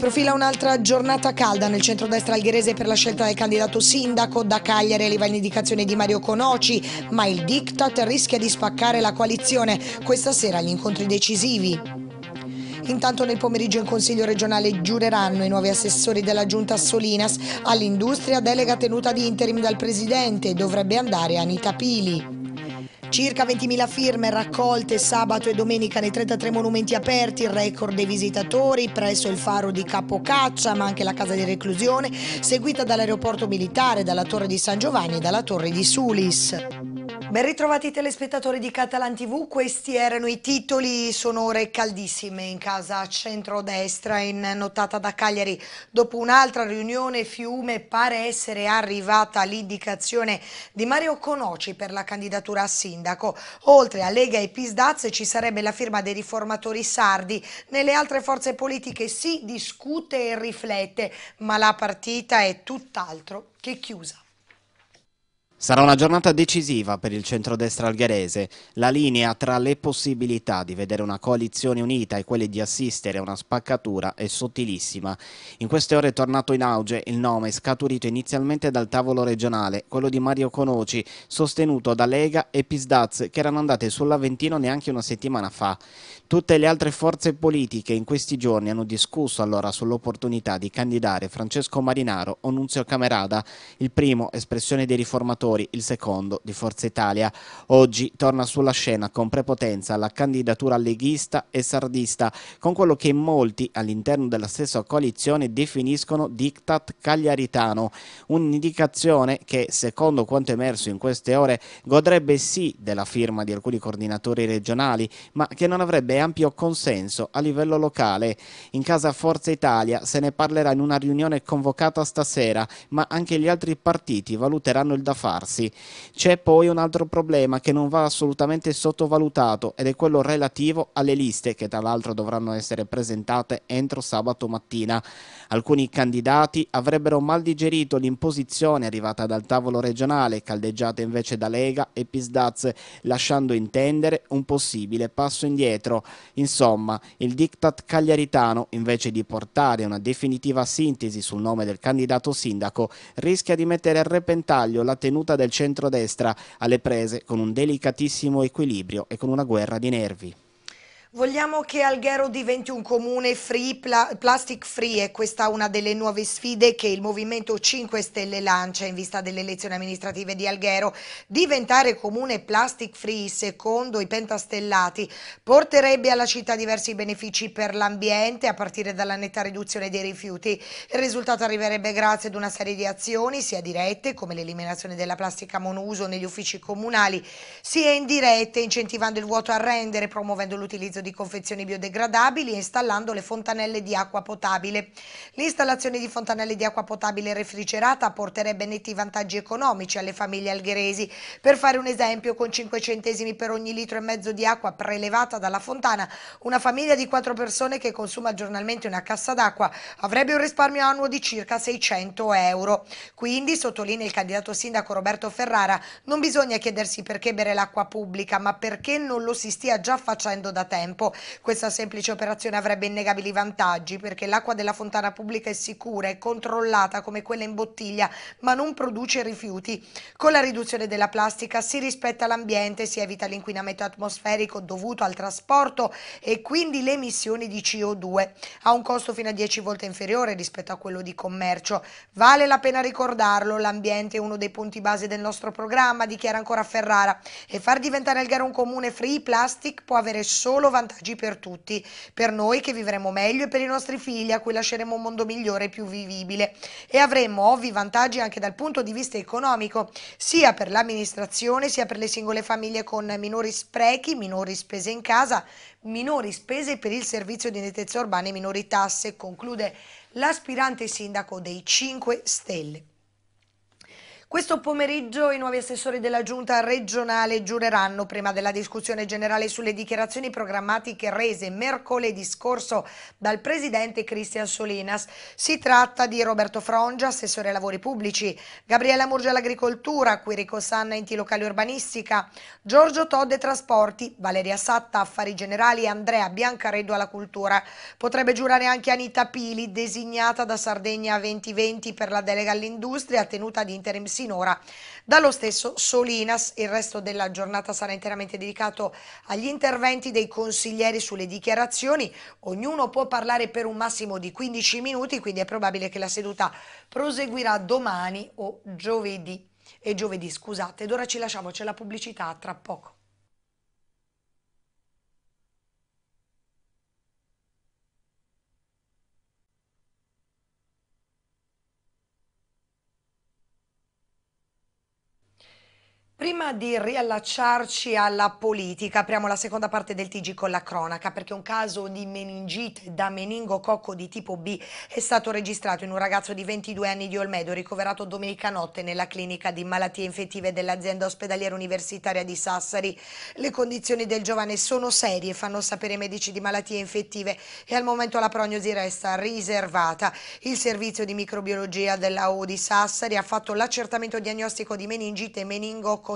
profila un'altra giornata calda nel centro-destra algherese per la scelta del candidato sindaco. Da Cagliari arriva l'indicazione di Mario Conoci, ma il diktat rischia di spaccare la coalizione. Questa sera gli incontri decisivi. Intanto nel pomeriggio in Consiglio regionale giureranno i nuovi assessori della Giunta Solinas all'industria, delega tenuta di interim dal Presidente, dovrebbe andare Anita Pili. Circa 20.000 firme raccolte sabato e domenica nei 33 monumenti aperti, il record dei visitatori presso il faro di Capocaccia, ma anche la casa di reclusione, seguita dall'aeroporto militare, dalla torre di San Giovanni e dalla torre di Sulis. Ben ritrovati telespettatori di Catalan TV, questi erano i titoli sono ore caldissime in casa centrodestra in nottata da Cagliari. Dopo un'altra riunione Fiume pare essere arrivata l'indicazione di Mario Conoci per la candidatura a sindaco. Oltre a Lega e Pisdaz ci sarebbe la firma dei riformatori sardi. Nelle altre forze politiche si discute e riflette, ma la partita è tutt'altro che chiusa. Sarà una giornata decisiva per il centrodestra algherese. La linea tra le possibilità di vedere una coalizione unita e quelle di assistere a una spaccatura è sottilissima. In queste ore è tornato in auge il nome scaturito inizialmente dal tavolo regionale, quello di Mario Conoci, sostenuto da Lega e Pisdaz, che erano andate sull'Aventino neanche una settimana fa. Tutte le altre forze politiche in questi giorni hanno discusso allora sull'opportunità di candidare Francesco Marinaro o Nunzio Camerada, il primo espressione dei riformatori senatori, il secondo di Forza Italia. Oggi torna sulla scena con prepotenza la candidatura leghista e sardista, con quello che molti all'interno della stessa coalizione definiscono diktat cagliaritano, un'indicazione che, secondo quanto emerso in queste ore, godrebbe sì della firma di alcuni coordinatori regionali, ma che non avrebbe ampio consenso a livello locale. In casa Forza Italia se ne parlerà in una riunione convocata stasera, ma anche gli altri partiti valuteranno il da fare rilassarsi. C'è poi un altro problema che non va assolutamente sottovalutato ed è quello relativo alle liste che tra l'altro dovranno essere presentate entro sabato mattina. Alcuni candidati avrebbero mal digerito l'imposizione arrivata dal tavolo regionale, caldeggiata invece da Lega e Pisdaz, lasciando intendere un possibile passo indietro. Insomma, il diktat cagliaritano, invece di portare una definitiva sintesi sul nome del candidato sindaco, rischia di mettere a repentaglio la tenuta rivolta del centrodestra alle prese con un delicatissimo equilibrio e con una guerra di nervi. Vogliamo che Alghero diventi un comune free, pla plastic free e questa è una delle nuove sfide che il Movimento 5 Stelle lancia in vista delle elezioni amministrative di Alghero. Diventare comune plastic free secondo i pentastellati porterebbe alla città diversi benefici per l'ambiente a partire dalla netta riduzione dei rifiuti. Il risultato arriverebbe grazie ad una serie di azioni sia dirette come l'eliminazione della plastica monouso negli uffici comunali sia indirette incentivando il vuoto a rendere promuovendo l'utilizzo utilizzo di confezioni biodegradabili e installando le fontanelle di acqua potabile. L'installazione di fontanelle di acqua potabile refrigerata porterebbe netti vantaggi economici alle famiglie algheresi. Per fare un esempio, con 5 centesimi per ogni litro e mezzo di acqua prelevata dalla fontana, una famiglia di 4 persone che consuma giornalmente una cassa d'acqua avrebbe un risparmio annuo di circa 600 euro. Quindi, sottolinea il candidato sindaco Roberto Ferrara, non bisogna chiedersi perché bere l'acqua pubblica, ma perché non lo si stia già facendo da tempo tempo. Questa semplice operazione avrebbe innegabili vantaggi perché l'acqua della fontana pubblica è sicura e controllata come quella in bottiglia, ma non produce rifiuti. Con la riduzione della plastica si rispetta l'ambiente, si evita l'inquinamento atmosferico dovuto al trasporto e quindi le emissioni di CO2. Ha un costo fino a 10 volte inferiore rispetto a quello di commercio. Vale la pena ricordarlo, l'ambiente è uno dei punti base del nostro programma, dichiara ancora Ferrara, e far diventare Alghero un comune free plastic può avere solo vantaggi vantaggi per tutti, per noi che vivremo meglio e per i nostri figli a cui lasceremo un mondo migliore e più vivibile e avremo ovvi vantaggi anche dal punto di vista economico, sia per l'amministrazione sia per le singole famiglie con minori sprechi, minori spese in casa, minori spese per il servizio di nettezza urbana e minori tasse, conclude l'aspirante sindaco dei 5 Stelle. Questo pomeriggio i nuovi assessori della giunta regionale giureranno prima della discussione generale sulle dichiarazioni programmatiche rese mercoledì scorso dal presidente Cristian Solinas. Si tratta di Roberto Frongia, assessore ai lavori pubblici, Gabriella Murgia all'agricoltura, Quirico Sanna enti locali urbanistica, Giorgio Todde trasporti, Valeria Satta affari generali e Andrea Biancareddo alla cultura. Potrebbe giurare anche Anita Pili, designata da Sardegna 2020 per la delega all'industria tenuta di interim sinora dallo stesso Solinas. Il resto della giornata sarà interamente dedicato agli interventi dei consiglieri sulle dichiarazioni. Ognuno può parlare per un massimo di 15 minuti, quindi è probabile che la seduta proseguirà domani o giovedì. E giovedì, scusate, ed ora ci lasciamo, c'è la pubblicità tra poco. Prima di riallacciarci alla politica, apriamo la seconda parte del TG con la cronaca, perché un caso di meningite da meningococco di tipo B è stato registrato in un ragazzo di 22 anni di Olmedo, ricoverato domenica notte nella clinica di malattie infettive dell'azienda ospedaliera universitaria di Sassari. Le condizioni del giovane sono serie, fanno sapere i medici di malattie infettive e al momento la prognosi resta riservata. Il servizio di microbiologia della O di Sassari ha fatto l'accertamento diagnostico di meningite e meningococco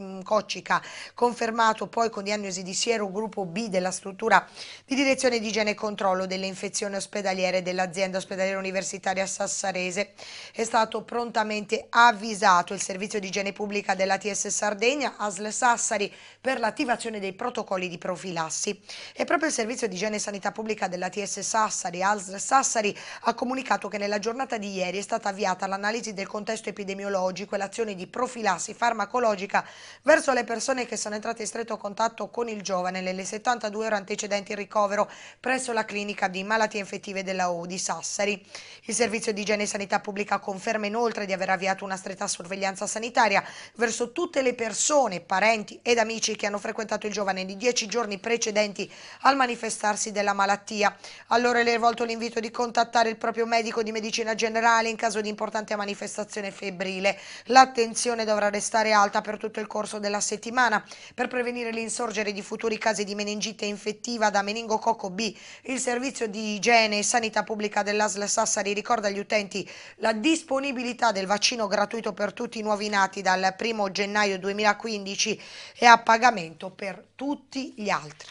Mm, coccica, confermato poi con diagnosi di siero gruppo B della struttura di direzione di igiene e controllo delle infezioni ospedaliere dell'azienda ospedaliera universitaria Sassarese. È stato prontamente avvisato il servizio di igiene pubblica dell'ATS Sardegna, ASL Sassari, per l'attivazione dei protocolli di profilassi. E proprio il servizio di igiene e sanità pubblica dell'ATS Sassari, ASL Sassari, ha comunicato che nella giornata di ieri è stata avviata l'analisi del contesto epidemiologico e l'azione di profilassi farmacologica psicologica verso le persone che sono entrate in stretto contatto con il giovane nelle 72 ore antecedenti il ricovero presso la clinica di malattie infettive della U di Sassari. Il Servizio di Igiene e Sanità Pubblica conferma inoltre di aver avviato una stretta sorveglianza sanitaria verso tutte le persone, parenti ed amici che hanno frequentato il giovane nei dieci giorni precedenti al manifestarsi della malattia. Allora le è rivolto l'invito di contattare il proprio medico di medicina generale in caso di importante manifestazione febbrile. L'attenzione dovrà restare alta per tutto il corso della settimana. Per prevenire l'insorgere di futuri casi di meningite infettiva da meningococco B, il servizio di igiene e sanità pubblica dell'ASL Sassari ricorda agli utenti la disponibilità del vaccino gratuito per tutti i nuovi nati dal 1 gennaio 2015 e a pagamento per tutti gli altri.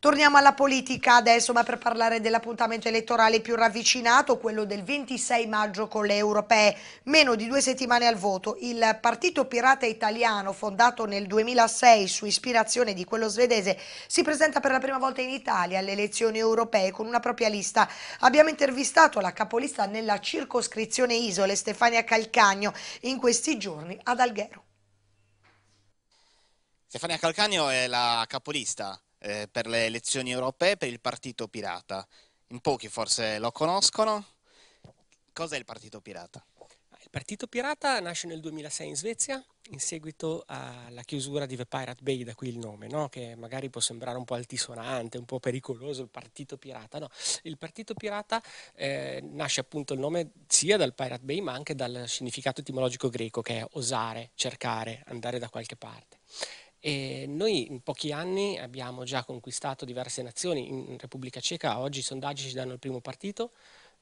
Torniamo alla politica adesso, ma per parlare dell'appuntamento elettorale più ravvicinato, quello del 26 maggio con le europee. Meno di due settimane al voto, il Partito Pirata Italiano, fondato nel 2006 su ispirazione di quello svedese, si presenta per la prima volta in Italia alle elezioni europee con una propria lista. Abbiamo intervistato la capolista nella circoscrizione Isole, Stefania Calcagno, in questi giorni ad Alghero. Stefania Calcagno è la capolista eh, per le elezioni europee per il Partito Pirata. In pochi forse lo conoscono. Cos'è il Partito Pirata? Ah, il Partito Pirata nasce nel 2006 in Svezia in seguito alla chiusura di The Pirate Bay, da qui il nome, no? che magari può sembrare un po' altisonante, un po' pericoloso il Partito Pirata. No, il Partito Pirata eh, nasce appunto il nome sia dal Pirate Bay ma anche dal significato etimologico greco che è osare, cercare, andare da qualche parte. E noi in pochi anni abbiamo già conquistato diverse nazioni, in Repubblica Ceca oggi i sondaggi ci danno il primo partito,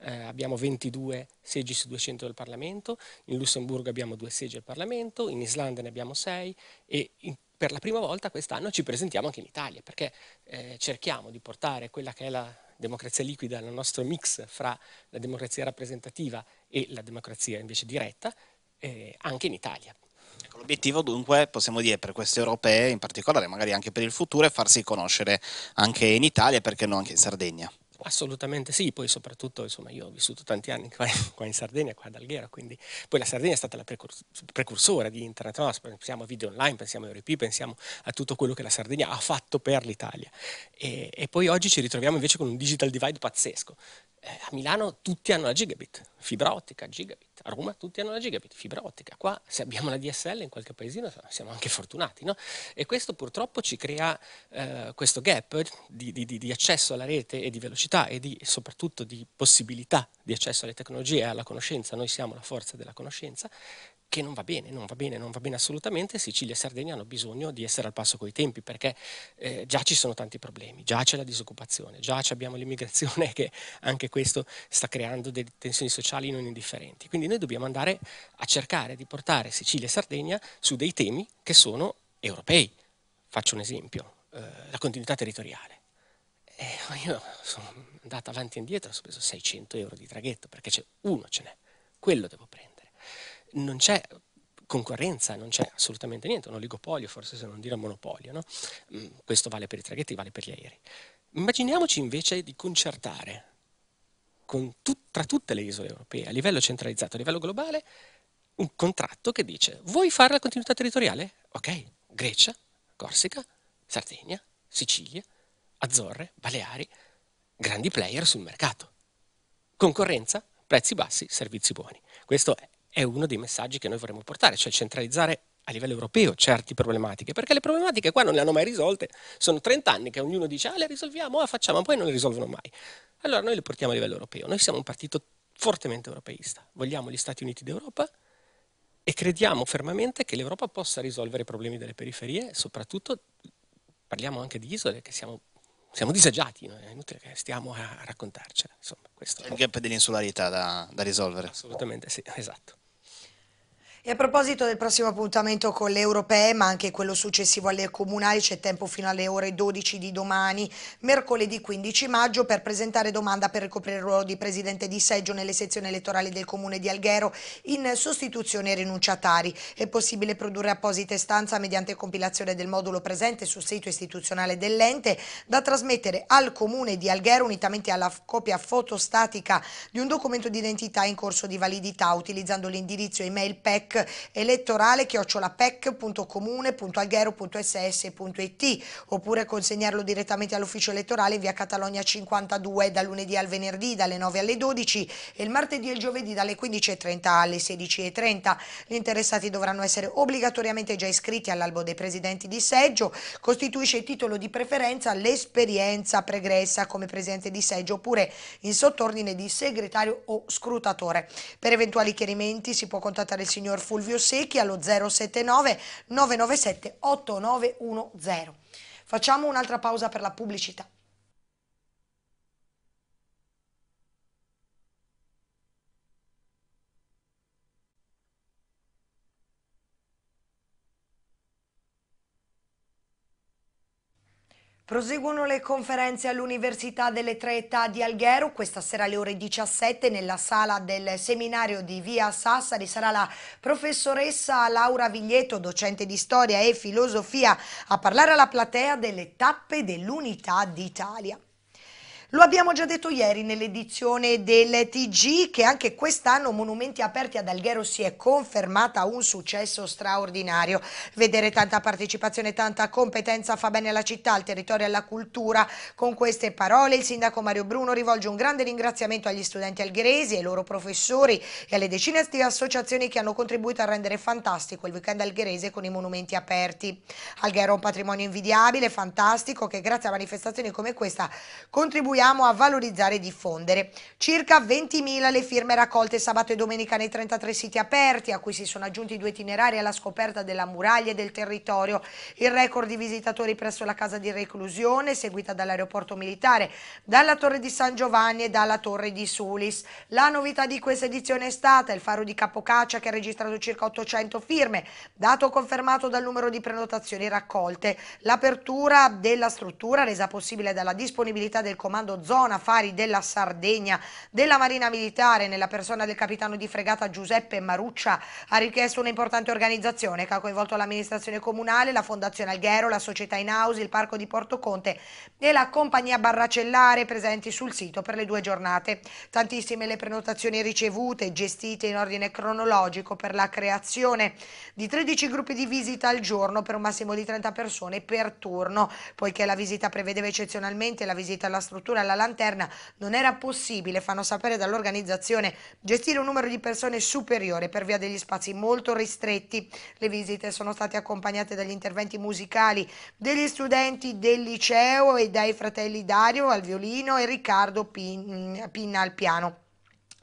eh, abbiamo 22 seggi su 200 del Parlamento, in Lussemburgo abbiamo due seggi al Parlamento, in Islanda ne abbiamo sei e in, per la prima volta quest'anno ci presentiamo anche in Italia perché eh, cerchiamo di portare quella che è la democrazia liquida, il nostro mix fra la democrazia rappresentativa e la democrazia invece diretta, eh, anche in Italia. Ecco, l'obiettivo dunque, possiamo dire, per queste europee in particolare, magari anche per il futuro, è farsi conoscere anche in Italia, perché no anche in Sardegna. Assolutamente sì, poi soprattutto insomma, io ho vissuto tanti anni qua, in Sardegna, qua ad Alghero, quindi poi la Sardegna è stata la precursora, precursora di Internet, no? pensiamo a video online, pensiamo a Europe, pensiamo a tutto quello che la Sardegna ha fatto per l'Italia e, e poi oggi ci ritroviamo invece con un digital divide pazzesco, eh, a Milano tutti hanno la gigabit, fibra ottica, gigabit, a Roma tutti hanno la gigabit, fibra ottica, qua se abbiamo la DSL in qualche paesino siamo anche fortunati, no? E questo purtroppo ci crea eh, questo gap di, di, di, accesso alla rete e di velocità e di, soprattutto di possibilità di accesso alle tecnologie e alla conoscenza, noi siamo la forza della conoscenza, che non va bene, non va bene, non va bene assolutamente, Sicilia e Sardegna hanno bisogno di essere al passo coi tempi perché eh, già ci sono tanti problemi, già c'è la disoccupazione, già abbiamo l'immigrazione che anche questo sta creando delle tensioni sociali non indifferenti. Quindi noi dobbiamo andare a cercare di portare Sicilia e Sardegna su dei temi che sono europei. Faccio un esempio, eh, la continuità territoriale. Eh, io sono andato avanti e indietro, ho speso 600 euro di traghetto perché uno ce n'è, quello devo prendere non c'è concorrenza, non c'è assolutamente niente, un oligopolio, forse se non dire monopolio. No? Mm, questo vale per i traghetti, vale per gli aerei. Immaginiamoci invece di concertare con tut, tra tutte le isole europee, a livello centralizzato, a livello globale, un contratto che dice vuoi fare la continuità territoriale? Ok, Grecia, Corsica, Sardegna, Sicilia, Azzorre, Baleari, grandi player sul mercato. Concorrenza, prezzi bassi, servizi buoni. Questo è è uno dei messaggi che noi vorremmo portare, cioè centralizzare a livello europeo certe problematiche, perché le problematiche qua non le hanno mai risolte, sono 30 anni che ognuno dice ah le risolviamo, ah facciamo, ma poi non le risolvono mai. Allora noi le portiamo a livello europeo, noi siamo un partito fortemente europeista, vogliamo gli Stati Uniti d'Europa e crediamo fermamente che l'Europa possa risolvere i problemi delle periferie, soprattutto parliamo anche di isole che siamo siamo disagiati, è inutile che stiamo a raccontarcela. Insomma, questo. C'è il gap dell'insularità da, da risolvere. Assolutamente sì, esatto. E a proposito del prossimo appuntamento con le europee, ma anche quello successivo alle comunali, c'è tempo fino alle ore 12 di domani, mercoledì 15 maggio, per presentare domanda per ricoprire il ruolo di presidente di seggio nelle sezioni elettorali del comune di Alghero in sostituzione ai rinunciatari. È possibile produrre apposite stanza mediante compilazione del modulo presente sul sito istituzionale dell'ente, da trasmettere al comune di Alghero unitamente alla copia fotostatica di un documento d'identità in corso di validità, utilizzando l'indirizzo email PEC elettorale chiocciolapec.comune.alghero.ss.it oppure consegnarlo direttamente all'ufficio elettorale in via Catalogna 52 dal lunedì al venerdì dalle 9 alle 12 e il martedì e il giovedì dalle 15.30 alle 16.30. Gli interessati dovranno essere obbligatoriamente già iscritti all'albo dei presidenti di seggio, costituisce il titolo di preferenza l'esperienza pregressa come presidente di seggio oppure in sottordine di segretario o scrutatore. Per eventuali chiarimenti si può contattare il signor Fulvio Secchi allo 079 997 8910. Facciamo un'altra pausa per la pubblicità. Proseguono le conferenze all'Università delle Tre Età di Alghero. Questa sera alle ore 17 nella sala del seminario di Via Sassari sarà la professoressa Laura Viglieto, docente di storia e filosofia, a parlare alla platea delle tappe dell'Unità d'Italia. Lo abbiamo già detto ieri nell'edizione del TG che anche quest'anno Monumenti Aperti ad Alghero si è confermata un successo straordinario. Vedere tanta partecipazione, tanta competenza fa bene alla città, al territorio e alla cultura. Con queste parole il sindaco Mario Bruno rivolge un grande ringraziamento agli studenti algheresi, ai loro professori e alle decine di associazioni che hanno contribuito a rendere fantastico il weekend algherese con i monumenti aperti. Alghero è un patrimonio invidiabile, fantastico, che grazie a manifestazioni come questa contribuisce contribuiamo a valorizzare e diffondere. Circa 20.000 le firme raccolte sabato e domenica nei 33 siti aperti, a cui si sono aggiunti due itinerari alla scoperta della muraglia e del territorio, il record di visitatori presso la casa di reclusione, seguita dall'aeroporto militare, dalla torre di San Giovanni e dalla torre di Sulis. La novità di questa edizione è stata il faro di Capocaccia che ha registrato circa 800 firme, dato confermato dal numero di prenotazioni raccolte. L'apertura della struttura, resa possibile dalla disponibilità del comando comando zona Fari della Sardegna della Marina Militare nella persona del capitano di fregata Giuseppe Maruccia ha richiesto un'importante organizzazione che ha coinvolto l'amministrazione comunale, la Fondazione Alghero, la società Inausi, il Parco di Porto Conte e la compagnia Barracellare presenti sul sito per le due giornate. Tantissime le prenotazioni ricevute, gestite in ordine cronologico per la creazione di 13 gruppi di visita al giorno per un massimo di 30 persone per turno, poiché la visita prevedeva eccezionalmente la visita alla struttura addirittura alla lanterna non era possibile, fanno sapere dall'organizzazione, gestire un numero di persone superiore per via degli spazi molto ristretti. Le visite sono state accompagnate dagli interventi musicali degli studenti del liceo e dai fratelli Dario al violino e Riccardo Pinna al piano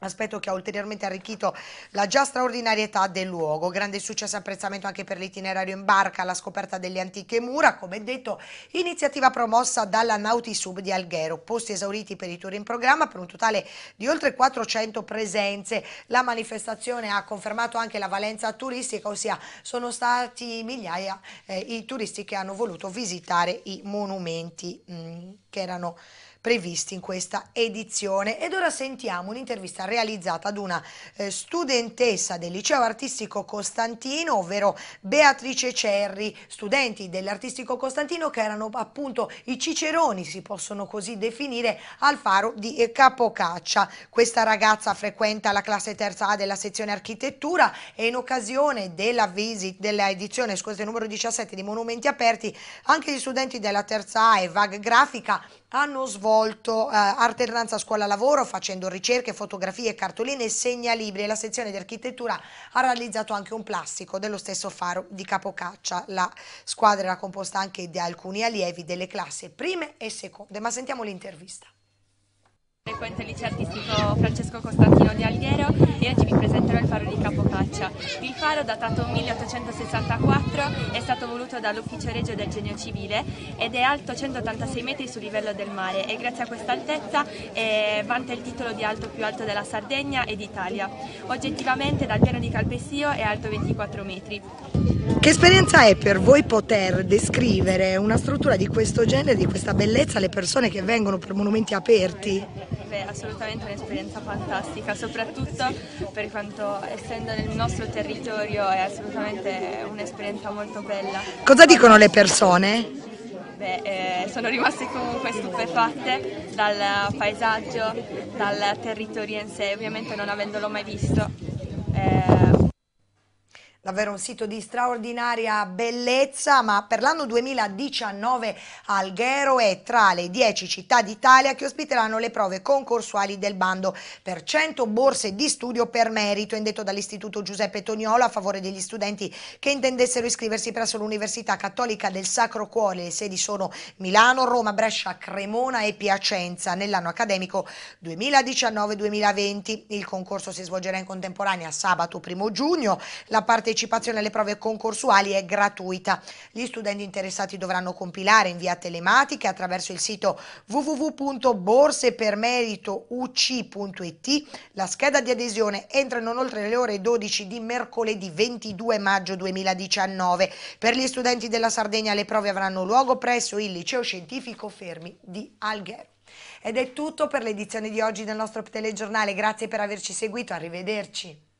aspetto che ha ulteriormente arricchito la già straordinarietà del luogo. Grande successo e apprezzamento anche per l'itinerario in barca la scoperta delle antiche mura, come detto iniziativa promossa dalla Nautisub di Alghero, posti esauriti per i tour in programma per un totale di oltre 400 presenze. La manifestazione ha confermato anche la valenza turistica, ossia sono stati migliaia eh, i turisti che hanno voluto visitare i monumenti mh, mm, che erano previsti in questa edizione. Ed ora sentiamo un'intervista realizzata ad una eh, studentessa del liceo artistico Costantino, ovvero Beatrice Cerri, studenti dell'artistico Costantino che erano appunto i ciceroni, si possono così definire, al faro di eh, Capocaccia. Questa ragazza frequenta la classe terza A della sezione architettura e in occasione della visita della edizione scusate, numero 17 di Monumenti Aperti anche gli studenti della terza A e VAG Grafica hanno svolto svolto eh, alternanza scuola-lavoro facendo ricerche, fotografie, cartoline e segnalibri e la sezione di architettura ha realizzato anche un plastico dello stesso faro di Capocaccia. La squadra era composta anche da alcuni allievi delle classi prime e seconde, ma sentiamo l'intervista. Frequento il liceo artistico Francesco Costantino di Alghero e oggi vi presenterò il faro di Capocaccia. Il faro, datato 1864, è stato voluto dall'Ufficio Regio del Genio Civile ed è alto 186 metri sul livello del mare e grazie a questa altezza eh, vanta il titolo di alto più alto della Sardegna e d'Italia. Oggettivamente dal piano di Calpestio è alto 24 metri. Che esperienza è per voi poter descrivere una struttura di questo genere, di questa bellezza alle persone che vengono per monumenti aperti? assolutamente un'esperienza fantastica, soprattutto per quanto essendo nel nostro territorio è assolutamente un'esperienza molto bella. Cosa dicono le persone? Beh, eh, sono rimaste comunque stupefatte dal paesaggio, dal territorio in sé, ovviamente non avendolo mai visto. Eh, Davvero un sito di straordinaria bellezza, ma per l'anno 2019 Alghero è tra le 10 città d'Italia che ospiteranno le prove concorsuali del bando per 100 borse di studio per merito, indetto dall'Istituto Giuseppe Toniolo a favore degli studenti che intendessero iscriversi presso l'Università Cattolica del Sacro Cuore. Le sedi sono Milano, Roma, Brescia, Cremona e Piacenza nell'anno accademico 2019-2020. Il concorso si svolgerà in contemporanea sabato 1 giugno. La parte partecipazione alle prove concorsuali è gratuita. Gli studenti interessati dovranno compilare in via telematica attraverso il sito www.borsepermeritouc.it la scheda di adesione entra e non oltre le ore 12 di mercoledì 22 maggio 2019. Per gli studenti della Sardegna le prove avranno luogo presso il liceo scientifico Fermi di Alghero. Ed è tutto per l'edizione di oggi del nostro telegiornale. Grazie per averci seguito, arrivederci.